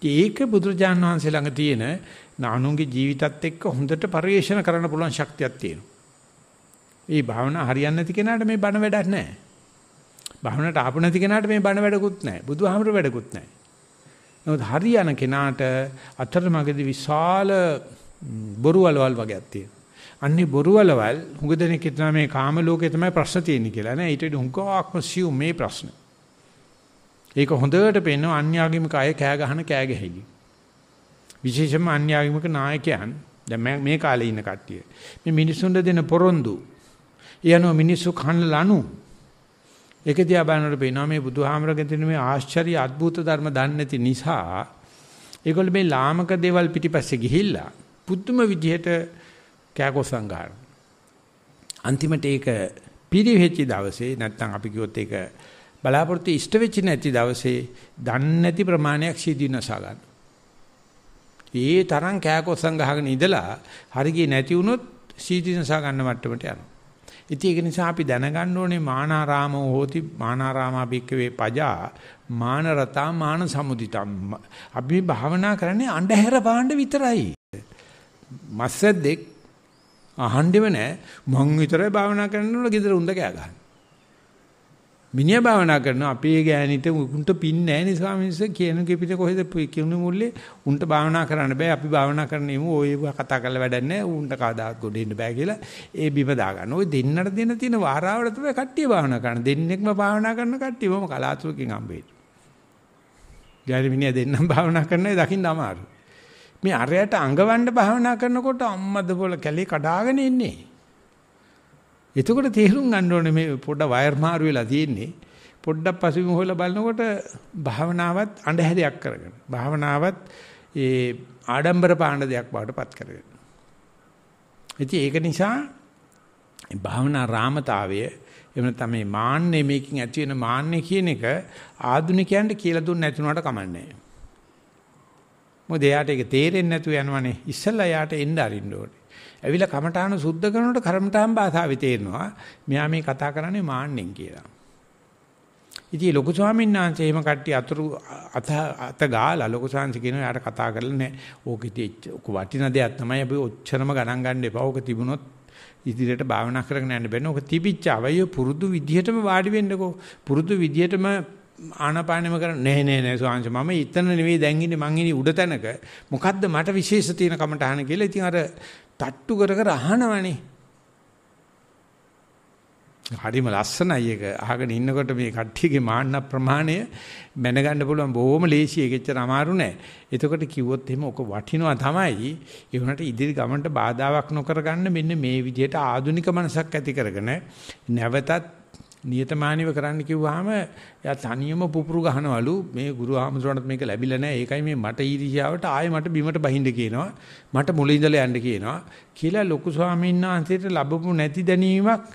ඒක බුදුරජාන් වහන්සේ ළඟ තියෙන නානුන්ගේ ජීවිතත් එක්ක හොඳට පරිේශන කරන්න පුළුවන් ශක්තියක් තියෙනවා. මේ භාවනා හරියන්නේ නැති කෙනාට මේ බණ වැඩක් නැහැ. භාවනාවට ආපු නැති කෙනාට මේ බණ වැඩකුත් නැහැ. බුදුහාමර වැඩකුත් නැහැ. නමුත් හරියන කෙනාට අතරමඟදී විශාල බොරුවලවල් වගේක් තියෙනවා. අන්නේ බොරුවලවල් හුඟ දෙනෙක් හිතනවා මේ කාම ලෝකේ තමයි ප්‍රශ්න තියෙන්නේ කියලා නෑ. ඊට වඩා හුඟක්ම සියුම් මේ ප්‍රශ්නේ. ඒක හොඳට පේනවා අන්‍යාගමික අය කෑ ගහන කෑ ගැහිලි. විශේෂයෙන්ම අන්‍යාගමික නායකයන් දැන් මේ කාලේ ඉන්න කට්ටිය. මේ මිනිසුන්ට දෙන පොරොන්දු. ඊයනෝ මිනිස්සු කන ලනු. ඒක දිහා බලනකොට පේනවා මේ බුදුහාමරගෙන් තියෙන මේ ආශ්චර්ය අద్භූත ධර්ම දන්නේ නැති නිසා ඒගොල්ලෝ මේ ලාමක දේවල් පිටිපස්සේ ගිහිල්ලා පුදුම විදිහට කෑකොස්සම් ගන්නවා. අන්තිමට ඒක පිරිහෙච්ච දවසේ නැත්තම් අපි කිව්වොත් ඒක බලාපොරොත්තු ඉෂ්ට වෙච්ච නැති දවසේ දන්නේ නැති ප්‍රමාණයක් සිද්ධ වෙනසා ගන්න. ඒ තරම් කෑකොස්සන් ගහගෙන ඉඳලා හරිය නැති වුණොත් සීතිනසා ගන්න මට්ටමට යනවා. ඉතින් ඒක නිසා අපි දැනගන්න ඕනේ මානාරාම හෝති මානාරාමා භික්කවේ පජා මාන රතා මාන සමුදිතම් අපි භාවනා කරන්නේ අන්ධහැර පාණ්ඩ විතරයි මස්සෙද්දෙක් අහන්නේම නැහැ මං විතරයි භාවනා කරන්න ඕන gedara උන්ද කෑ ගන්න මිනිහා භාවනා කරනවා අපේ ගෑණිට උන්ට පින් නැහැ නේ ස්වාමීන්ස කියනුගේ පිට කොහෙද කියනු මුල්ලේ උන්ට භාවනා කරන්න බෑ අපි භාවනා කරන්න එමු ඔය කතා කරලා වැඩක් නැහැ උන්ට කවදාත් ගොඩ එන්න බෑ කියලා ඒ බිම දාගන්න. ওই දෙන්නට දෙන තියෙන වාරාවල තමයි කට්ටිය භාවනා කරන. දෙන්නෙක්ම භාවනා කරන කට්ටිය මම කලාතුරකින් හම්බෙන්නේ. ගෑණි මිනිහා දෙන්නම් භාවනා කරනයි දකින්න අමාරුයි. මේ අරයට අඟවන්න භාවනා කරනකොට අම්මද බොල කැලේ කඩාගෙන ඉන්නේ. එතකොට තේරුම් ගන්න ඕනේ මේ පොඩ වයර් මාරු වෙලා තියෙන්නේ. පොඩ්ඩක් පසුබිම හොයලා බලනකොට භාවනාවත් අඳුහැරයක් කරගෙන. භාවනාවත් ඒ ආඩම්බර පාණ්ඩ දෙයක් බවට පත් කරගෙන. ඉතින් ඒක නිසා භාවනා රාමතාවය එහෙම නැත්නම් මේ මාන්නේ මේකෙන් ඇති වෙන මාන්නේ කියන එක ආධුනිකයන්ට කියලා දුන්න නැති උනාට කමන්නේ නැහැ. මොකද එයාට ඒක තේරෙන්නේ නැතුව යනවනේ. ඉස්සෙල්ලා එයාට එන්න අරින්න ඕනේ. ඇවිල්ලා කමඨාන සුද්ධ කරනකොට කර්මඨාන් භාෂාවේ තේරෙනවා මෙයා මේ කතා කරන්නේ මාන්නෙන් කියලා. ඉතින් ලොකු ස්වාමීන් වහන්සේ එහෙම කට්ටිය අතුරු අත අත ගාලා ලොකු ස්වාමීන් කියනවා යාට කතා කරලා නෑ. ඕක ඉතින් ඔක වටින දෙයක් තමයි අපි ඔච්චරම ගණන් ගන්න එපා. ඕක තිබුණොත් ඉදිරියට භාවනා කරගෙන යන්න බෑනේ. ඕක තිබිච්ච අවය පුරුදු විදිහටම වාඩි වෙන්නකෝ. පුරුදු විදිහටම ආනාපානෙම කරන්නේ නෑ නෑ නෑ ස්වාමීන් මම ඉතන නෙවෙයි දැන් ඉන්නේ මං ඉන්නේ උඩ තැනක. මොකද්ද මට විශේෂ තියෙන කමටහන කියලා. ඉතින් අර තට්ටු කර කර අහනවනේ. හරිම ලස්සනයි ඒක. අහගෙන ඉන්නකොට මේ කට්ටියගේ මාන්න ප්‍රමාණය දැනගන්න පුළුවන් බොහොම ලේසි ඒක. එච්චර අමාරු නෑ. එතකොට කිව්වොත් එහෙම ඔක වටිනවා තමයි. ඒ වුණාට ඉදිරි ගමනට බාධාවක් නොකර ගන්න මෙන්න මේ විදිහට ආදුනික මනසක් ඇති කරගෙන නැවතත් නියතමානීව කරන්න කිව්වහම එයා තනියම පුපුරු ගහනවලු මේ ගුරු ආමසරණත් මේක ලැබිලා නැහැ ඒකයි මේ මට ඊර්ෂ්‍යාවට ආයේ මට බිමට බහින්න කියනවා මට මුල ඉඳලා යන්න කියනවා කියලා ලොකු ස්වාමීන් වහන්සේට ලැබපු නැති දැනීමක්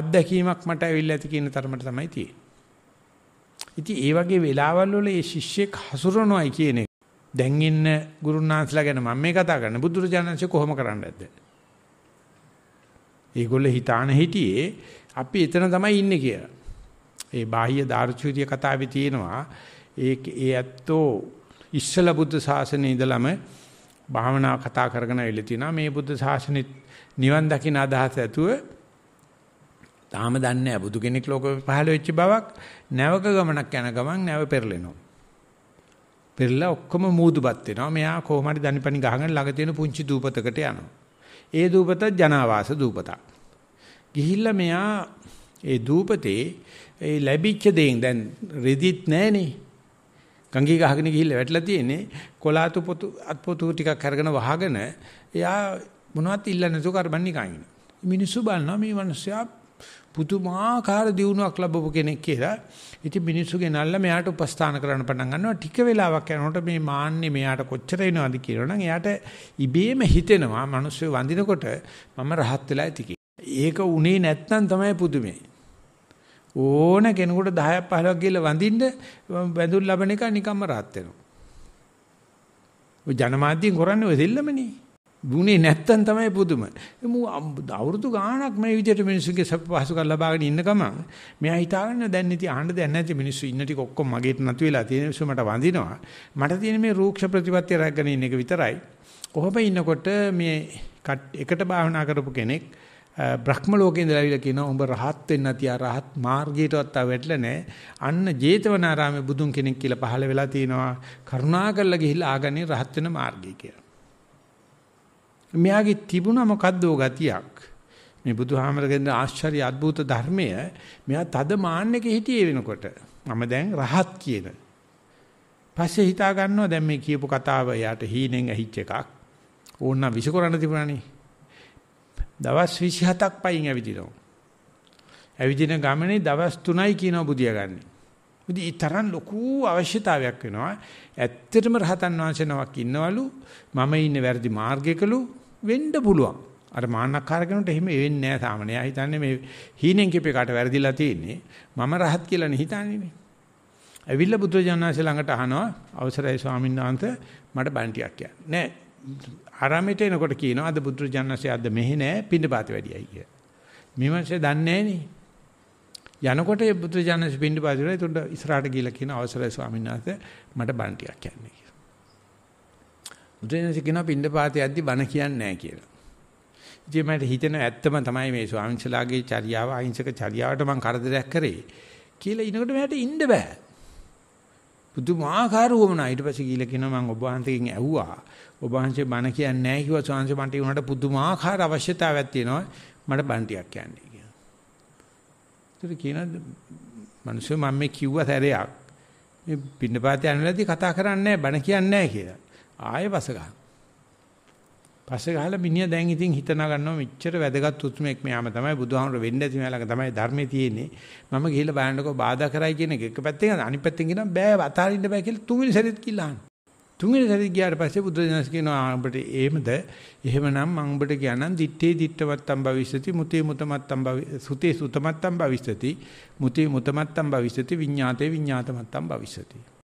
අත්දැකීමක් මට ඇවිල්ලා ඇති කියන තරමට තමයි තියෙන්නේ. ඉතින් ඒ වගේ වෙලාවල් වල ඒ ශිෂ්‍යෙක් හසුරනොයි කියන එක දැන් ඉන්න ගුරුනාන්සලා ගැන මම මේ කතා කරන්නේ බුදුරජාණන්සේ කොහොම කරන්නද? ඒගොල්ලෝ හිතාන හිටියේ අපි එතන තමයි ඉන්නේ කියලා. ඒ බාහ්‍ය දාර්ශනික කතාවේ තියෙනවා ඒ ඒ ඇත්තෝ ඉස්සල බුද්ධ ශාසනයේ ඉඳලම භාවනා කතා කරගෙන ඉල තිනා මේ බුද්ධ ශාසනෙත් නිවන් දකින්න අදහස ඇතුව තාම දන්නේ නැහැ බුදු කෙනෙක් ලෝකෙ පහළ වෙච්ච බවක් නැවක ගමනක් යන ගමන් නැව පෙරලෙනවා පෙරලා ඔක්කොම මූදුපත් වෙනවා මෙයා කොහොම හරි දනිපනි ගහගෙන ළඟ තියෙන පුංචි දූපතකට යනවා ඒ දූපතත් ජනාවාස දූපතක්. ගිහිල්ලා මෙයා ඒ දූපතේ ඒ ලැබිච්ච දේෙන් දැන් රෙදිත් නැහනේ. ගංගී ගහගෙන ගිහිල්ලා වැටලා තියෙන්නේ කොලාතු පොතු අත්පොතු ටිකක් අරගෙන වහගෙන එයා මොනවත් ඉල්ලන්නේ නැතුව කරබන් නිකන් ඉන්න. මිනිස්සු බලනවා මේ මිනිස්සයා පුදුමාකාර දියුණුවක් ලැබපු කෙනෙක් කියලා. ඉතින් මිනිස්සු ගෙනල්ලා මෙයාට උපස්ථාන කරන්න පටන් ගන්නවා. ටික වෙලාවක් යනකොට මේ මාන්නේ මෙයාට කොච්චර වෙනවද කියනවනම් එයාට ඉබේම හිතෙනවා මිනිස්සු වඳිනකොට මම රහත් වෙලා ඇති ඒක උනේ නැත්නම් තමයි පුදුමේ. ඕන කෙනෙකුට 10ක් 15ක් ගිහලා වඳින්න වැඳුම් ලැබෙන එක නිකම්ම රහත් වෙනවා. ඔය ජනමාධ්‍යෙන් කරන්නේ ඔය දෙල්ලමනේ. ගුණේ නැත්තම් තමයි පුදුම. මූ අවුරුදු ගාණක් මේ විදිහට මිනිස්සුන්ගේ සප පහසුකම් ලබාගෙන ඉන්න ගමන් මෙයා හිතාගන්න දැන් ඉතින් අහන්න දැන් නැති මිනිස්සු ඉන්න ටික ඔක්කොම මගේට නැති වෙලා තියෙන නිසා මට වඳිනවා. මට තියෙන මේ රූක්ෂ ප්‍රතිපත්තිය රැගෙන ඉන්න එක විතරයි. කොහොම ඉන්නකොට මේ එකට භාවනා කරපු කෙනෙක් බ්‍රහ්ම ලෝකේ ඉඳලා ආවිලා කියනවා උඹ රහත් වෙන්න තියා රහත් මාර්ගයටවත් ආ වැටලා නැහැ. අන්න ජේතවනාරාමේ බුදුන් කෙනෙක් කියලා පහළ වෙලා තිනවා. කරුණාකරලා ගිහිල්ලා ආගන්නේ රහත් වෙන මාර්ගය කියලා. මෙයාගේ තිබුණා මොකද්දෝ ගතියක්. මේ බුදුහාමරගෙන ආශ්චර්ය අద్භූත ධර්මය මෙයා තද මාන්නක හිටියේ වෙනකොට මම දැන් රහත් කියන. පස්සේ හිතා ගන්නවා දැන් මේ කියපු කතාව එයාට හීනෙන් ඇහිච්ච එකක්. ඕන්න විසිකරන්න තිබුණානේ. දවස් 27ක් පයින් ඇවිදිනවා. ඇවිදින ගමනේ දවස් 3යි කියනවා බුදියා ගන්න. ඉතින් ඒ තරම් ලොකු අවශ්‍යතාවයක් වෙනවා. ඇත්තටම රහතන් වහන්සේනමක් ඉන්නවලු මම ඉන්නේ වැරදි මාර්ගයකලු වෙන්න පුළුවන්. අර මාන්නක්කාර කෙනෙකුට එහෙම වෙන්නේ නැහැ සාමාන්‍යයෙන්. එයා හිතන්නේ මේ හීනෙන් කිපේ කාට වැරදිලා තියෙන්නේ. මම රහත් කියලා නිහිතන්නේනේ. ඇවිල්ලා බුදුරජාණන්සේ ළඟට අහනවා අවසරයි ස්වාමීන් වහන්සේ මට බණ ටිකක් කියන්න. නෑ ආරාමයට එනකොට කියනවා අද බුදුරජාණන්සේ අද මෙහෙ නෑ පින්නපාත වැඩියයි කිය. මීමන්සේ දන්නේ නෑනේ. යනකොට බුදුරජාණන්සේ පින්නපාත වැඩිලා ඒතකොට ඉස්සරහට ගිහිල්ලා කියන අවසරයි ස්වාමීන් වහන්සේ මට බණ ටිකක් කියන්න කියලා. බුදුරජාණන් කියනවා පින්ඩපාතේ යද්දි බණ කියන්නේ නැහැ කියලා. ඉතින් මට හිතෙනවා ඇත්තම තමයි මේ ස්වාමීන්සලාගේ චර්යාව අහිංසක චර්යාවට මම කරදරයක් කරේ කියලා ඉනකොට මට ඉන්න බෑ. පුදුමාකාර වුණා. ඊට පස්සේ කීලා කියනවා මම ඔබ වහන්සේගෙන් ඇහුවා. ඔබ වහන්සේ බණ කියන්නේ නැහැ කිව්වා ස්වාමීන්සේ මට උනට පුදුමාකාර අවශ්‍යතාවයක් තියෙනවා. මට බණ ටිකක් කියන්නේ කියලා. ඒතර කියනවා මිනිස්සු මම මේ කිව්ව සැරයක් මේ පින්නපාතය අනලදී කතා කරන්නේ නැහැ බණ කියන්නේ නැහැ කියලා. ආයෙ වස ගන්න. පස්සේ ගහලා මිනිහා දැන් ඉතින් හිතනා ගන්නවා මෙච්චර වැදගත් උත්මයක් මෙයාම තමයි බුදුහාමර වෙන්න ඇති මෙයාලක තමයි ධර්මයේ තියෙන්නේ. මම ගිහිල්ලා බලන්නකෝ බාධා කරයි කියන එක එක පැත්තෙන් අනිත් පැත්තෙන් කියනවා බෑ වතාරින්න බෑ කියලා තුන්වෙනි සැරේත් කිල්ලා අහනවා. තුන්වෙනි සැරේ ගියාට පස්සේ බුදුදහම කියනවා ඔබට එහෙමද? එහෙමනම් මම ඔබට කියනනම් දිත්තේ දිත්තවත්තම් භවිෂති මුතේ මුතමත්තම් සුතේ සුතමත්තම් භවිෂති මුතේ මුතමත්තම් භවිෂති විඤ්ඤාතේ විඤ්ඤාතමත්තම් භවිෂති.